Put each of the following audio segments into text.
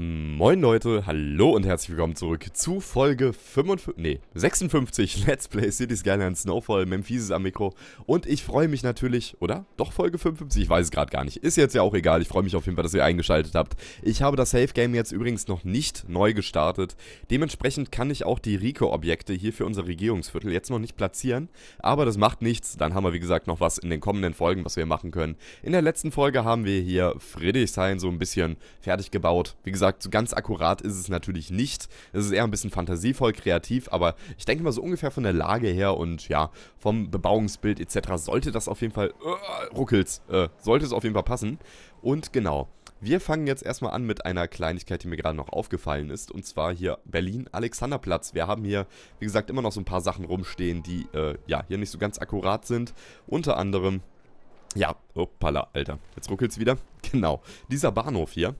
Moin Leute, hallo und herzlich willkommen zurück zu Folge 55, nee, 56 Let's Play Cities Skyline Snowfall, Memphis ist am Mikro und ich freue mich natürlich, oder? Doch Folge 55, ich weiß es gerade gar nicht, ist jetzt ja auch egal, ich freue mich auf jeden Fall, dass ihr eingeschaltet habt. Ich habe das Safe Game jetzt übrigens noch nicht neu gestartet, dementsprechend kann ich auch die Rico-Objekte hier für unser Regierungsviertel jetzt noch nicht platzieren, aber das macht nichts, dann haben wir wie gesagt noch was in den kommenden Folgen, was wir machen können. In der letzten Folge haben wir hier Friedrichshain so ein bisschen fertig gebaut, wie gesagt, gesagt, so ganz akkurat ist es natürlich nicht. Es ist eher ein bisschen fantasievoll, kreativ, aber ich denke mal so ungefähr von der Lage her und ja, vom Bebauungsbild etc. sollte das auf jeden Fall, äh, ruckels, äh, sollte es auf jeden Fall passen. Und genau, wir fangen jetzt erstmal an mit einer Kleinigkeit, die mir gerade noch aufgefallen ist. Und zwar hier Berlin-Alexanderplatz. Wir haben hier, wie gesagt, immer noch so ein paar Sachen rumstehen, die äh, ja hier nicht so ganz akkurat sind. Unter anderem, ja, hoppala, Alter, jetzt ruckelt es wieder. Genau, dieser Bahnhof hier,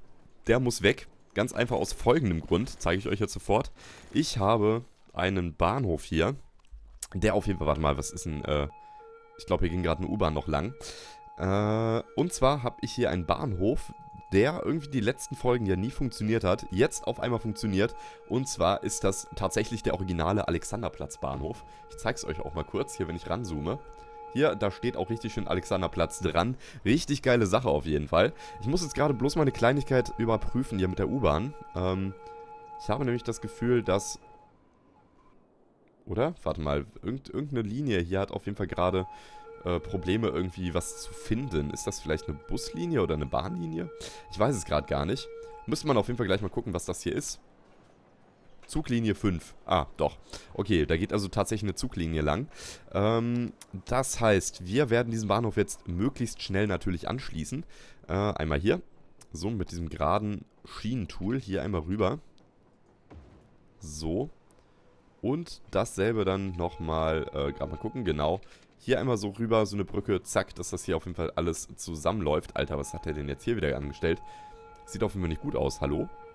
der muss weg. Ganz einfach aus folgendem Grund, zeige ich euch jetzt sofort. Ich habe einen Bahnhof hier, der auf jeden Fall, warte mal, was ist denn, äh, ich glaube hier ging gerade eine U-Bahn noch lang. Äh, und zwar habe ich hier einen Bahnhof, der irgendwie die letzten Folgen ja nie funktioniert hat, jetzt auf einmal funktioniert. Und zwar ist das tatsächlich der originale Alexanderplatz-Bahnhof. Ich zeige es euch auch mal kurz, hier wenn ich ranzoome. Hier, da steht auch richtig schön Alexanderplatz dran. Richtig geile Sache auf jeden Fall. Ich muss jetzt gerade bloß meine Kleinigkeit überprüfen hier mit der U-Bahn. Ähm, ich habe nämlich das Gefühl, dass... Oder? Warte mal, irgend, irgendeine Linie hier hat auf jeden Fall gerade äh, Probleme irgendwie was zu finden. Ist das vielleicht eine Buslinie oder eine Bahnlinie? Ich weiß es gerade gar nicht. Müsste man auf jeden Fall gleich mal gucken, was das hier ist. Zuglinie 5. Ah, doch. Okay, da geht also tatsächlich eine Zuglinie lang. Ähm, das heißt, wir werden diesen Bahnhof jetzt möglichst schnell natürlich anschließen. Äh, einmal hier. So, mit diesem geraden Schienentool. Hier einmal rüber. So. Und dasselbe dann nochmal, äh, gerade mal gucken, genau. Hier einmal so rüber, so eine Brücke, zack, dass das hier auf jeden Fall alles zusammenläuft. Alter, was hat der denn jetzt hier wieder angestellt? Sieht auf jeden Fall nicht gut aus, hallo? Hallo?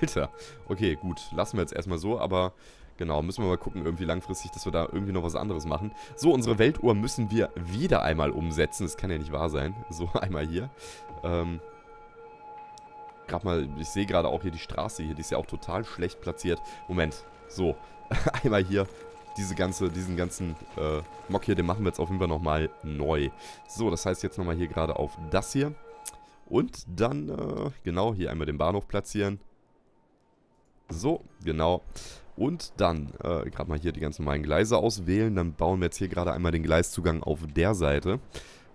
Alter. Okay, gut. Lassen wir jetzt erstmal so, aber genau, müssen wir mal gucken irgendwie langfristig, dass wir da irgendwie noch was anderes machen. So, unsere Weltuhr müssen wir wieder einmal umsetzen. Das kann ja nicht wahr sein. So, einmal hier. Ähm, gerade mal, ich sehe gerade auch hier die Straße hier, die ist ja auch total schlecht platziert. Moment, so, einmal hier diese ganze, diesen ganzen äh, Mock hier, den machen wir jetzt auf jeden Fall nochmal neu. So, das heißt jetzt nochmal hier gerade auf das hier. Und dann, äh, genau, hier einmal den Bahnhof platzieren. So, genau. Und dann äh, gerade mal hier die ganz normalen Gleise auswählen. Dann bauen wir jetzt hier gerade einmal den Gleiszugang auf der Seite.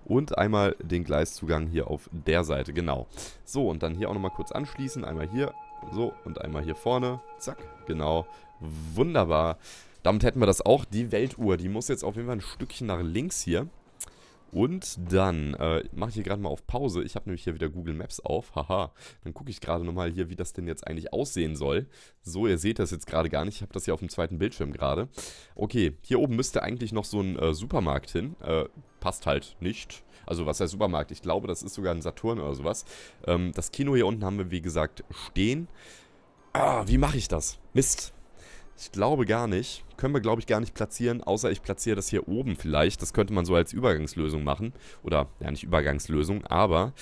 Und einmal den Gleiszugang hier auf der Seite, genau. So, und dann hier auch nochmal kurz anschließen. Einmal hier, so, und einmal hier vorne. Zack, genau. Wunderbar. Damit hätten wir das auch. Die Weltuhr, die muss jetzt auf jeden Fall ein Stückchen nach links hier. Und dann äh, mache ich hier gerade mal auf Pause. Ich habe nämlich hier wieder Google Maps auf. Haha. Dann gucke ich gerade nochmal hier, wie das denn jetzt eigentlich aussehen soll. So, ihr seht das jetzt gerade gar nicht. Ich habe das hier auf dem zweiten Bildschirm gerade. Okay, hier oben müsste eigentlich noch so ein äh, Supermarkt hin. Äh, passt halt nicht. Also was heißt Supermarkt? Ich glaube, das ist sogar ein Saturn oder sowas. Ähm, das Kino hier unten haben wir, wie gesagt, stehen. Ah, wie mache ich das? Mist. Ich glaube gar nicht. Können wir, glaube ich, gar nicht platzieren, außer ich platziere das hier oben vielleicht. Das könnte man so als Übergangslösung machen. Oder, ja, nicht Übergangslösung, aber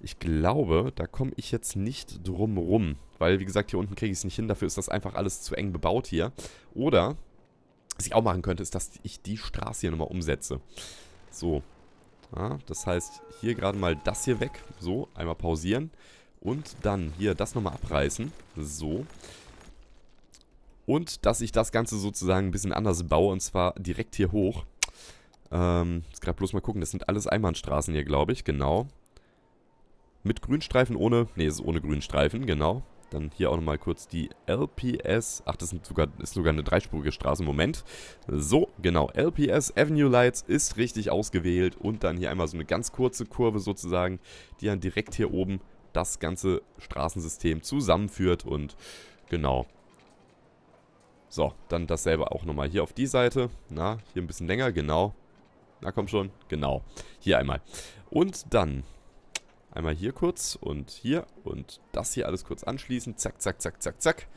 ich glaube, da komme ich jetzt nicht drum rum. Weil, wie gesagt, hier unten kriege ich es nicht hin. Dafür ist das einfach alles zu eng bebaut hier. Oder, was ich auch machen könnte, ist, dass ich die Straße hier nochmal umsetze. So. Ja, das heißt, hier gerade mal das hier weg. So, einmal pausieren. Und dann hier das nochmal abreißen. So. So. Und dass ich das Ganze sozusagen ein bisschen anders baue und zwar direkt hier hoch. Ähm, jetzt gerade bloß mal gucken, das sind alles Einbahnstraßen hier, glaube ich, genau. Mit Grünstreifen ohne, nee, es ist ohne Grünstreifen, genau. Dann hier auch nochmal kurz die LPS. Ach, das sind sogar, ist sogar eine dreispurige Straße. Moment. So, genau. LPS Avenue Lights ist richtig ausgewählt. Und dann hier einmal so eine ganz kurze Kurve sozusagen, die dann direkt hier oben das ganze Straßensystem zusammenführt. Und genau, so, dann dasselbe auch nochmal hier auf die Seite. Na, hier ein bisschen länger, genau. Na, komm schon, genau. Hier einmal. Und dann einmal hier kurz und hier und das hier alles kurz anschließen. Zack, zack, zack, zack, zack.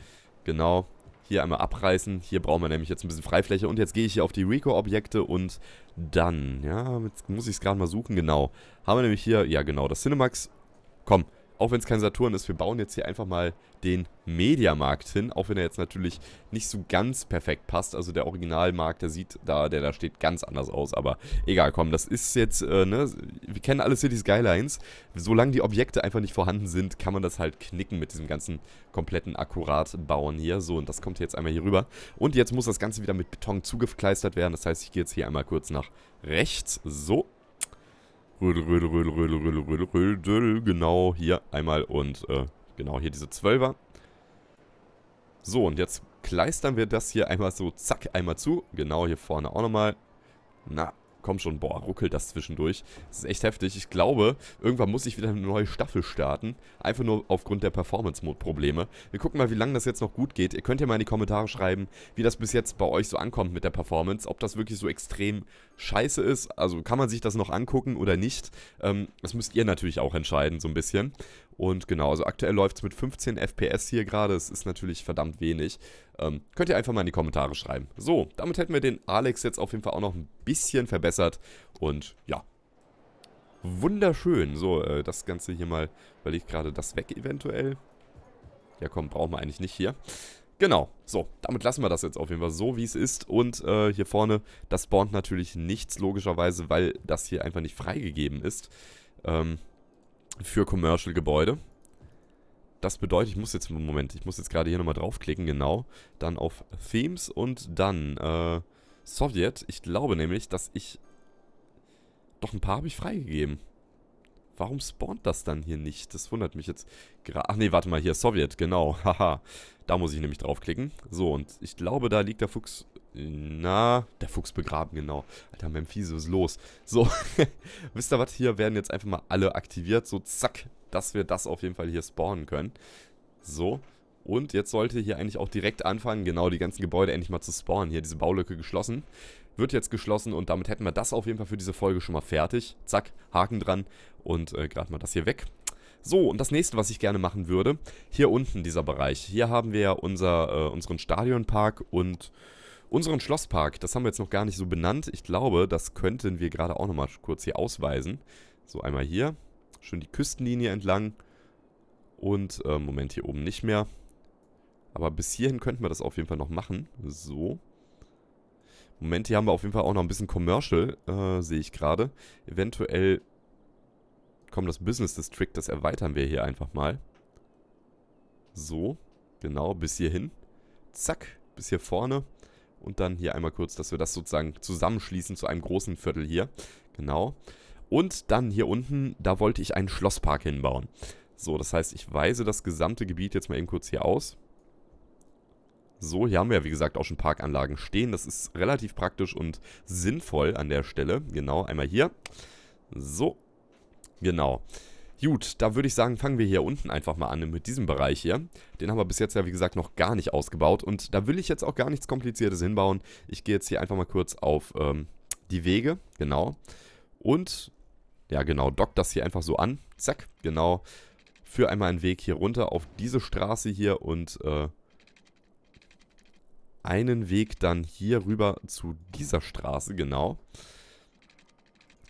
Genau, hier einmal abreißen. Hier brauchen wir nämlich jetzt ein bisschen Freifläche. Und jetzt gehe ich hier auf die Rico-Objekte und dann, ja, jetzt muss ich es gerade mal suchen, genau. Haben wir nämlich hier, ja genau, das Cinemax. Komm, auch wenn es kein Saturn ist, wir bauen jetzt hier einfach mal den Mediamarkt hin, auch wenn er jetzt natürlich nicht so ganz perfekt passt. Also der Originalmarkt, der sieht da, der da steht, ganz anders aus. Aber egal, komm, das ist jetzt, äh, ne, wir kennen alle City Skylines. Solange die Objekte einfach nicht vorhanden sind, kann man das halt knicken mit diesem ganzen kompletten akkurat bauen hier. So, und das kommt jetzt einmal hier rüber. Und jetzt muss das Ganze wieder mit Beton zugekleistert werden. Das heißt, ich gehe jetzt hier einmal kurz nach rechts. So, Rödel, Rödel, Rödel, Rödel, Rödel, Rödel, Rödel, genau hier einmal und äh, genau hier diese Zwölfer. So, und jetzt kleistern wir das hier einmal so, zack, einmal zu. Genau hier vorne auch nochmal. Na, komm schon, boah, ruckelt das zwischendurch. Das ist echt heftig. Ich glaube, irgendwann muss ich wieder eine neue Staffel starten. Einfach nur aufgrund der Performance-Mode-Probleme. Wir gucken mal, wie lange das jetzt noch gut geht. Ihr könnt ja mal in die Kommentare schreiben, wie das bis jetzt bei euch so ankommt mit der Performance. Ob das wirklich so extrem scheiße ist. Also kann man sich das noch angucken oder nicht. Ähm, das müsst ihr natürlich auch entscheiden, so ein bisschen. Und genau, also aktuell läuft es mit 15 FPS hier gerade. Es ist natürlich verdammt wenig. Ähm, könnt ihr einfach mal in die Kommentare schreiben. So, damit hätten wir den Alex jetzt auf jeden Fall auch noch ein bisschen verbessert. Und ja, wunderschön. So, äh, das Ganze hier mal, weil ich gerade das weg eventuell. Ja komm, brauchen wir eigentlich nicht hier. Genau, so, damit lassen wir das jetzt auf jeden Fall so, wie es ist. Und äh, hier vorne, das spawnt natürlich nichts, logischerweise, weil das hier einfach nicht freigegeben ist. Ähm, Gutachten für Commercial-Gebäude. Das bedeutet, ich muss jetzt, Moment, ich muss jetzt gerade hier nochmal draufklicken, genau. Dann auf Themes und dann äh, Sowjet. Ich glaube nämlich, dass ich... Doch ein paar habe ich freigegeben. Warum spawnt das dann hier nicht? Das wundert mich jetzt gerade. Ach nee, warte mal, hier, Sowjet, genau. Haha, da muss ich nämlich draufklicken. So, und ich glaube, da liegt der Fuchs na, der Fuchs begraben, genau. Alter, Memphis, was ist los? So, wisst ihr was? Hier werden jetzt einfach mal alle aktiviert. So, zack, dass wir das auf jeden Fall hier spawnen können. So, und jetzt sollte hier eigentlich auch direkt anfangen, genau die ganzen Gebäude endlich mal zu spawnen. Hier diese Baulücke geschlossen. Wird jetzt geschlossen und damit hätten wir das auf jeden Fall für diese Folge schon mal fertig. Zack, Haken dran und äh, gerade mal das hier weg. So, und das nächste, was ich gerne machen würde, hier unten dieser Bereich. Hier haben wir ja unser, äh, unseren Stadionpark und Unseren Schlosspark, das haben wir jetzt noch gar nicht so benannt. Ich glaube, das könnten wir gerade auch nochmal kurz hier ausweisen. So, einmal hier. Schön die Küstenlinie entlang. Und, äh, Moment, hier oben nicht mehr. Aber bis hierhin könnten wir das auf jeden Fall noch machen. So. Moment, hier haben wir auf jeden Fall auch noch ein bisschen Commercial, äh, sehe ich gerade. Eventuell, kommt das Business District, das erweitern wir hier einfach mal. So, genau, bis hierhin. Zack, bis hier vorne. Und dann hier einmal kurz, dass wir das sozusagen zusammenschließen zu einem großen Viertel hier. Genau. Und dann hier unten, da wollte ich einen Schlosspark hinbauen. So, das heißt, ich weise das gesamte Gebiet jetzt mal eben kurz hier aus. So, hier haben wir ja wie gesagt auch schon Parkanlagen stehen. Das ist relativ praktisch und sinnvoll an der Stelle. Genau, einmal hier. So, genau. Genau. Gut, da würde ich sagen, fangen wir hier unten einfach mal an mit diesem Bereich hier. Den haben wir bis jetzt ja, wie gesagt, noch gar nicht ausgebaut und da will ich jetzt auch gar nichts Kompliziertes hinbauen. Ich gehe jetzt hier einfach mal kurz auf ähm, die Wege, genau. Und, ja genau, dock das hier einfach so an, zack, genau. Führe einmal einen Weg hier runter auf diese Straße hier und äh, einen Weg dann hier rüber zu dieser Straße, genau.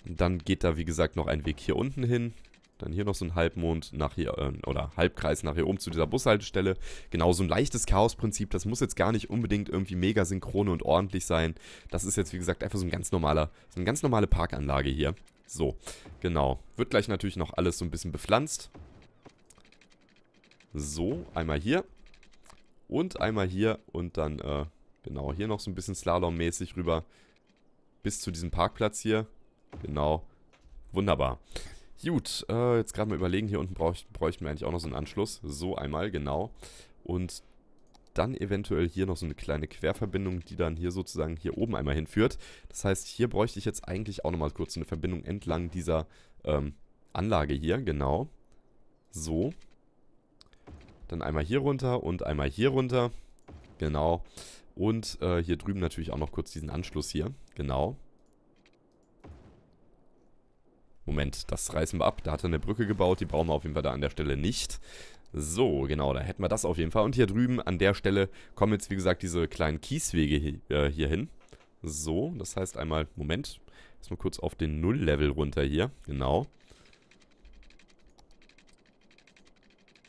Dann geht da, wie gesagt, noch ein Weg hier unten hin. Dann hier noch so ein Halbmond nach hier, äh, oder Halbkreis nach hier oben zu dieser Bushaltestelle. Genau, so ein leichtes Chaosprinzip. Das muss jetzt gar nicht unbedingt irgendwie mega synchron und ordentlich sein. Das ist jetzt, wie gesagt, einfach so ein ganz normaler, so eine ganz normale Parkanlage hier. So, genau. Wird gleich natürlich noch alles so ein bisschen bepflanzt. So, einmal hier. Und einmal hier und dann, äh, genau, hier noch so ein bisschen Slalom-mäßig rüber bis zu diesem Parkplatz hier. Genau. Wunderbar. Gut, äh, jetzt gerade mal überlegen, hier unten bräuchten wir eigentlich auch noch so einen Anschluss. So einmal, genau. Und dann eventuell hier noch so eine kleine Querverbindung, die dann hier sozusagen hier oben einmal hinführt. Das heißt, hier bräuchte ich jetzt eigentlich auch nochmal kurz eine Verbindung entlang dieser ähm, Anlage hier, genau. So. Dann einmal hier runter und einmal hier runter. Genau. Und äh, hier drüben natürlich auch noch kurz diesen Anschluss hier. Genau. Moment, das reißen wir ab. Da hat er eine Brücke gebaut, die brauchen wir auf jeden Fall da an der Stelle nicht. So, genau, da hätten wir das auf jeden Fall. Und hier drüben an der Stelle kommen jetzt, wie gesagt, diese kleinen Kieswege hier, äh, hier hin. So, das heißt einmal, Moment, erstmal kurz auf den Null-Level runter hier, genau.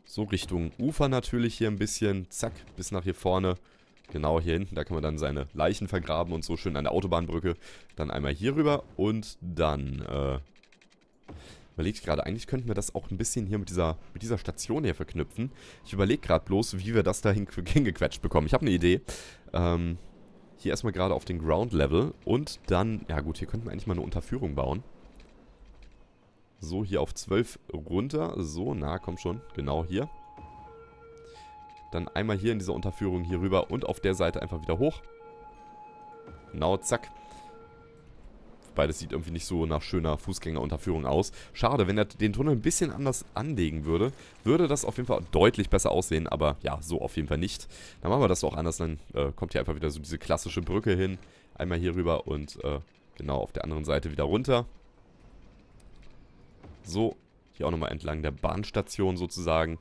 So Richtung Ufer natürlich hier ein bisschen, zack, bis nach hier vorne. Genau hier hinten, da kann man dann seine Leichen vergraben und so schön an der Autobahnbrücke. Dann einmal hier rüber und dann, äh, überlege ich gerade, eigentlich könnten wir das auch ein bisschen hier mit dieser, mit dieser Station hier verknüpfen. Ich überlege gerade bloß, wie wir das da hingequetscht bekommen. Ich habe eine Idee. Ähm, hier erstmal gerade auf den Ground Level und dann, ja gut, hier könnten wir eigentlich mal eine Unterführung bauen. So, hier auf 12 runter. So, na, komm schon. Genau hier. Dann einmal hier in dieser Unterführung hier rüber und auf der Seite einfach wieder hoch. Genau, zack. Beides sieht irgendwie nicht so nach schöner Fußgängerunterführung aus. Schade, wenn er den Tunnel ein bisschen anders anlegen würde, würde das auf jeden Fall deutlich besser aussehen, aber ja, so auf jeden Fall nicht. Dann machen wir das auch anders, dann äh, kommt hier einfach wieder so diese klassische Brücke hin. Einmal hier rüber und äh, genau auf der anderen Seite wieder runter. So, hier auch nochmal entlang der Bahnstation sozusagen.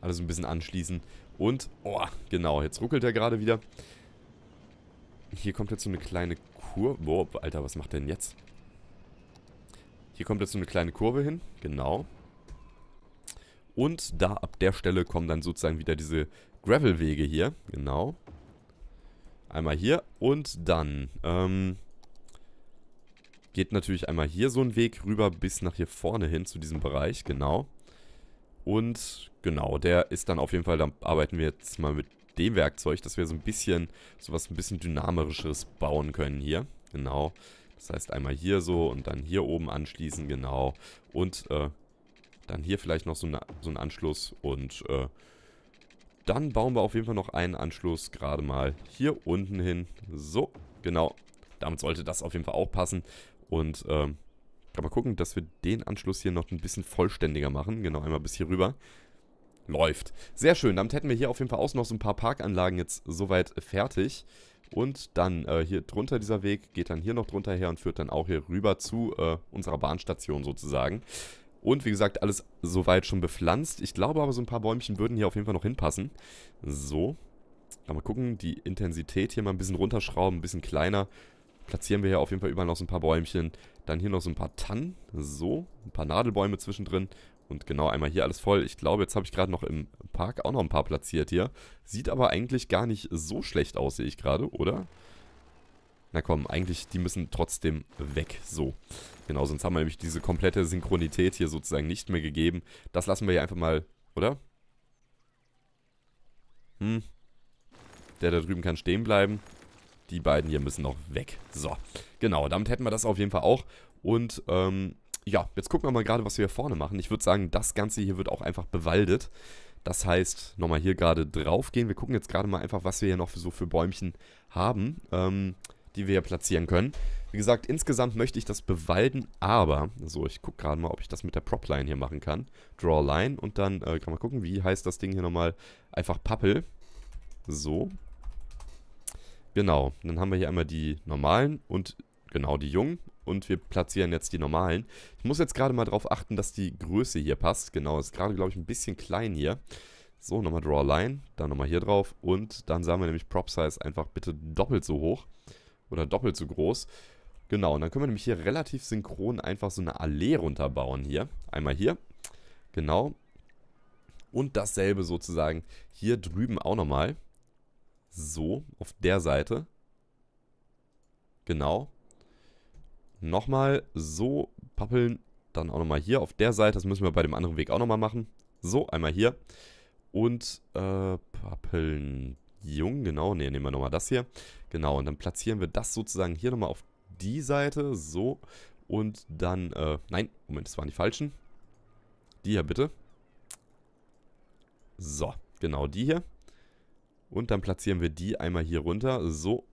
Alles ein bisschen anschließen. Und, oh, genau, jetzt ruckelt er gerade wieder. Hier kommt jetzt so eine kleine Kurve. Boah, Alter, was macht der denn jetzt? Hier kommt jetzt so eine kleine Kurve hin. Genau. Und da ab der Stelle kommen dann sozusagen wieder diese Gravelwege hier. Genau. Einmal hier und dann ähm, geht natürlich einmal hier so ein Weg rüber bis nach hier vorne hin zu diesem Bereich. Genau. Und genau, der ist dann auf jeden Fall, da arbeiten wir jetzt mal mit D-Werkzeug, dass wir so ein bisschen, sowas ein bisschen dynamischeres bauen können hier. Genau. Das heißt einmal hier so und dann hier oben anschließen, genau. Und äh, dann hier vielleicht noch so, eine, so einen Anschluss und äh, dann bauen wir auf jeden Fall noch einen Anschluss gerade mal hier unten hin. So, genau. Damit sollte das auf jeden Fall auch passen. Und ähm, kann mal gucken, dass wir den Anschluss hier noch ein bisschen vollständiger machen. Genau, einmal bis hier rüber läuft. Sehr schön, damit hätten wir hier auf jeden Fall auch noch so ein paar Parkanlagen jetzt soweit fertig. Und dann äh, hier drunter dieser Weg geht dann hier noch drunter her und führt dann auch hier rüber zu äh, unserer Bahnstation sozusagen. Und wie gesagt, alles soweit schon bepflanzt. Ich glaube aber, so ein paar Bäumchen würden hier auf jeden Fall noch hinpassen. So. mal gucken, die Intensität hier mal ein bisschen runterschrauben, ein bisschen kleiner. Platzieren wir hier auf jeden Fall überall noch so ein paar Bäumchen. Dann hier noch so ein paar Tannen. So, ein paar Nadelbäume zwischendrin. Und genau einmal hier alles voll. Ich glaube, jetzt habe ich gerade noch im Park auch noch ein paar platziert hier. Sieht aber eigentlich gar nicht so schlecht aus, sehe ich gerade, oder? Na komm, eigentlich, die müssen trotzdem weg, so. Genau, sonst haben wir nämlich diese komplette Synchronität hier sozusagen nicht mehr gegeben. Das lassen wir hier einfach mal, oder? Hm. Der da drüben kann stehen bleiben. Die beiden hier müssen noch weg. So, genau, damit hätten wir das auf jeden Fall auch. Und ähm, ja, jetzt gucken wir mal gerade, was wir hier vorne machen. Ich würde sagen, das Ganze hier wird auch einfach bewaldet. Das heißt, nochmal hier gerade drauf gehen. Wir gucken jetzt gerade mal einfach, was wir hier noch für, so für Bäumchen haben, ähm, die wir hier platzieren können. Wie gesagt, insgesamt möchte ich das bewalden, aber... So, ich gucke gerade mal, ob ich das mit der Prop-Line hier machen kann. Draw Line und dann äh, kann man gucken, wie heißt das Ding hier nochmal. Einfach Pappel. So. Genau, dann haben wir hier einmal die normalen und genau die jungen und wir platzieren jetzt die normalen. Ich muss jetzt gerade mal darauf achten, dass die Größe hier passt. Genau, ist gerade, glaube ich, ein bisschen klein hier. So, nochmal Draw Line, dann nochmal hier drauf und dann sagen wir nämlich Prop Size einfach bitte doppelt so hoch oder doppelt so groß. Genau, und dann können wir nämlich hier relativ synchron einfach so eine Allee runterbauen hier. Einmal hier, genau. Und dasselbe sozusagen hier drüben auch nochmal. So, auf der Seite. Genau nochmal so pappeln, dann auch nochmal hier auf der Seite, das müssen wir bei dem anderen Weg auch nochmal machen. So, einmal hier und äh, pappeln jung, genau, ne, nehmen wir nochmal das hier. Genau, und dann platzieren wir das sozusagen hier nochmal auf die Seite, so. Und dann, äh, nein, Moment, das waren die falschen. Die hier bitte. So, genau die hier. Und dann platzieren wir die einmal hier runter. So,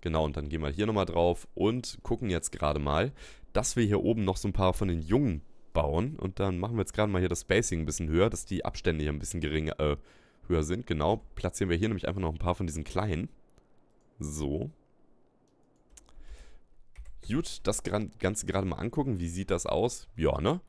genau. Und dann gehen wir hier nochmal drauf und gucken jetzt gerade mal, dass wir hier oben noch so ein paar von den Jungen bauen. Und dann machen wir jetzt gerade mal hier das Spacing ein bisschen höher, dass die Abstände hier ein bisschen geringer, äh, höher sind. Genau, platzieren wir hier nämlich einfach noch ein paar von diesen kleinen. So. Gut, das Ganze gerade mal angucken. Wie sieht das aus? Ja, ne?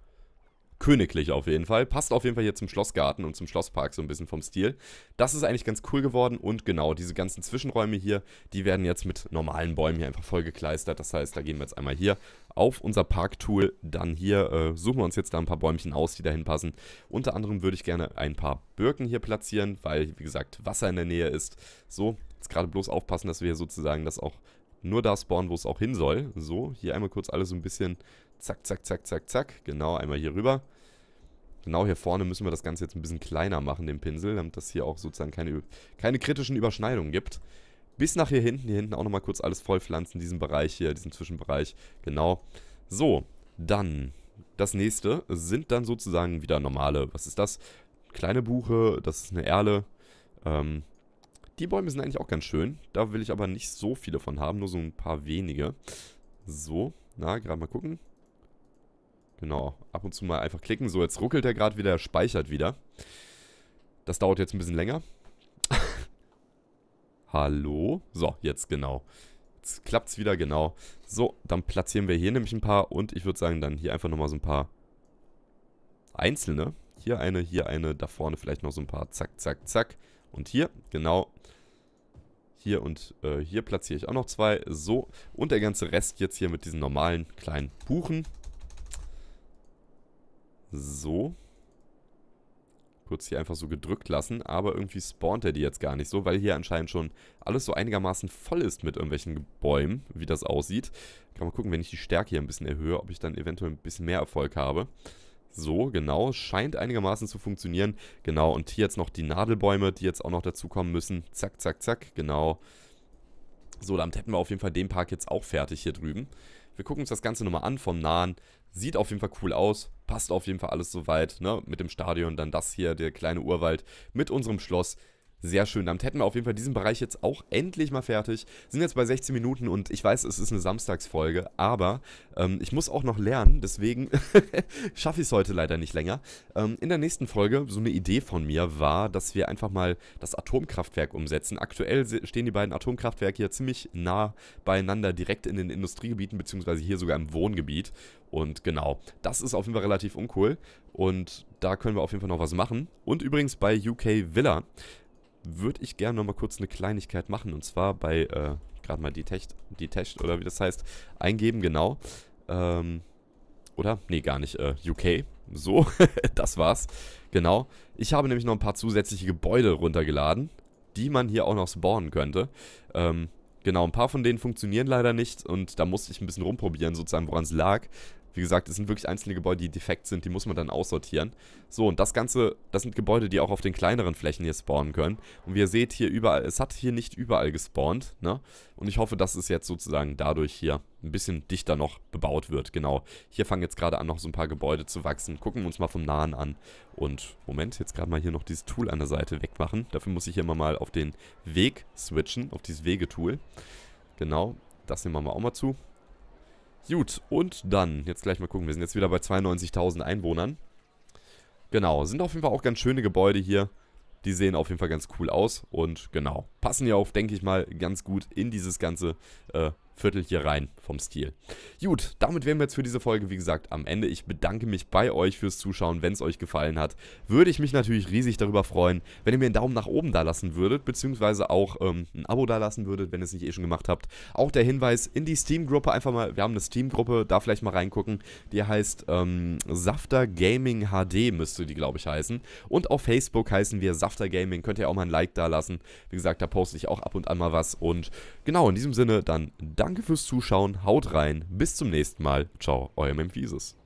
königlich auf jeden Fall. Passt auf jeden Fall hier zum Schlossgarten und zum Schlosspark so ein bisschen vom Stil. Das ist eigentlich ganz cool geworden und genau, diese ganzen Zwischenräume hier, die werden jetzt mit normalen Bäumen hier einfach vollgekleistert. Das heißt, da gehen wir jetzt einmal hier auf unser Parktool, dann hier äh, suchen wir uns jetzt da ein paar Bäumchen aus, die dahin passen. Unter anderem würde ich gerne ein paar Birken hier platzieren, weil, wie gesagt, Wasser in der Nähe ist. So, jetzt gerade bloß aufpassen, dass wir hier sozusagen das auch nur da spawnen, wo es auch hin soll. So, hier einmal kurz alles so ein bisschen Zack, zack, zack, zack, zack. Genau, einmal hier rüber. Genau hier vorne müssen wir das Ganze jetzt ein bisschen kleiner machen, den Pinsel, damit das hier auch sozusagen keine, keine kritischen Überschneidungen gibt. Bis nach hier hinten, hier hinten auch nochmal kurz alles vollpflanzen, diesen Bereich hier, diesen Zwischenbereich, genau. So, dann das nächste sind dann sozusagen wieder normale, was ist das? Kleine Buche, das ist eine Erle. Ähm, die Bäume sind eigentlich auch ganz schön, da will ich aber nicht so viele von haben, nur so ein paar wenige. So, na, gerade mal gucken. Genau, ab und zu mal einfach klicken. So, jetzt ruckelt er gerade wieder, er speichert wieder. Das dauert jetzt ein bisschen länger. Hallo? So, jetzt genau. Jetzt klappt es wieder genau. So, dann platzieren wir hier nämlich ein paar und ich würde sagen, dann hier einfach nochmal so ein paar einzelne. Hier eine, hier eine, da vorne vielleicht noch so ein paar. Zack, zack, zack. Und hier, genau. Hier und äh, hier platziere ich auch noch zwei. So, und der ganze Rest jetzt hier mit diesen normalen kleinen Buchen. So. Kurz hier einfach so gedrückt lassen, aber irgendwie spawnt er die jetzt gar nicht so, weil hier anscheinend schon alles so einigermaßen voll ist mit irgendwelchen Bäumen, wie das aussieht. Kann man gucken, wenn ich die Stärke hier ein bisschen erhöhe, ob ich dann eventuell ein bisschen mehr Erfolg habe. So, genau, scheint einigermaßen zu funktionieren. Genau, und hier jetzt noch die Nadelbäume, die jetzt auch noch dazukommen müssen. Zack, zack, zack, genau. So, damit hätten wir auf jeden Fall den Park jetzt auch fertig hier drüben. Wir gucken uns das Ganze nochmal an vom Nahen. Sieht auf jeden Fall cool aus passt auf jeden Fall alles soweit, ne? Mit dem Stadion, dann das hier, der kleine Urwald mit unserem Schloss sehr schön. Damit hätten wir auf jeden Fall diesen Bereich jetzt auch endlich mal fertig. Sind jetzt bei 16 Minuten und ich weiß, es ist eine Samstagsfolge, aber ähm, ich muss auch noch lernen, deswegen schaffe ich es heute leider nicht länger. Ähm, in der nächsten Folge, so eine Idee von mir war, dass wir einfach mal das Atomkraftwerk umsetzen. Aktuell stehen die beiden Atomkraftwerke hier ziemlich nah beieinander, direkt in den Industriegebieten, beziehungsweise hier sogar im Wohngebiet. Und genau, das ist auf jeden Fall relativ uncool und da können wir auf jeden Fall noch was machen. Und übrigens bei UK Villa würde ich gerne nochmal kurz eine Kleinigkeit machen. Und zwar bei, äh, gerade mal die Techt, oder wie das heißt, eingeben, genau. Ähm, oder? Nee, gar nicht. Äh, UK. So, das war's. Genau. Ich habe nämlich noch ein paar zusätzliche Gebäude runtergeladen, die man hier auch noch spawnen könnte. Ähm, genau, ein paar von denen funktionieren leider nicht und da musste ich ein bisschen rumprobieren, sozusagen, woran es lag. Wie gesagt, es sind wirklich einzelne Gebäude, die defekt sind, die muss man dann aussortieren. So, und das Ganze, das sind Gebäude, die auch auf den kleineren Flächen hier spawnen können. Und wie ihr seht, hier überall, es hat hier nicht überall gespawnt, ne? Und ich hoffe, dass es jetzt sozusagen dadurch hier ein bisschen dichter noch bebaut wird, genau. Hier fangen jetzt gerade an, noch so ein paar Gebäude zu wachsen. Gucken wir uns mal vom Nahen an. Und, Moment, jetzt gerade mal hier noch dieses Tool an der Seite wegmachen. Dafür muss ich hier immer mal auf den Weg switchen, auf dieses Wegetool. Genau, das nehmen wir auch mal zu. Gut, und dann, jetzt gleich mal gucken, wir sind jetzt wieder bei 92.000 Einwohnern. Genau, sind auf jeden Fall auch ganz schöne Gebäude hier. Die sehen auf jeden Fall ganz cool aus und genau, passen ja auch, denke ich mal, ganz gut in dieses ganze äh, Viertel hier rein vom Stil. Gut, damit wären wir jetzt für diese Folge, wie gesagt, am Ende. Ich bedanke mich bei euch fürs Zuschauen. Wenn es euch gefallen hat, würde ich mich natürlich riesig darüber freuen, wenn ihr mir einen Daumen nach oben da lassen würdet, beziehungsweise auch ähm, ein Abo da lassen würdet, wenn ihr es nicht eh schon gemacht habt. Auch der Hinweis in die Steam-Gruppe, einfach mal, wir haben eine Steam-Gruppe, da vielleicht mal reingucken. Die heißt ähm, Safter Gaming HD, müsste die, glaube ich, heißen. Und auf Facebook heißen wir Safter Gaming. Könnt ihr auch mal ein Like da lassen. Wie gesagt, da poste ich auch ab und an mal was. Und genau, in diesem Sinne dann danke Danke fürs Zuschauen, haut rein, bis zum nächsten Mal. Ciao, euer Memphises.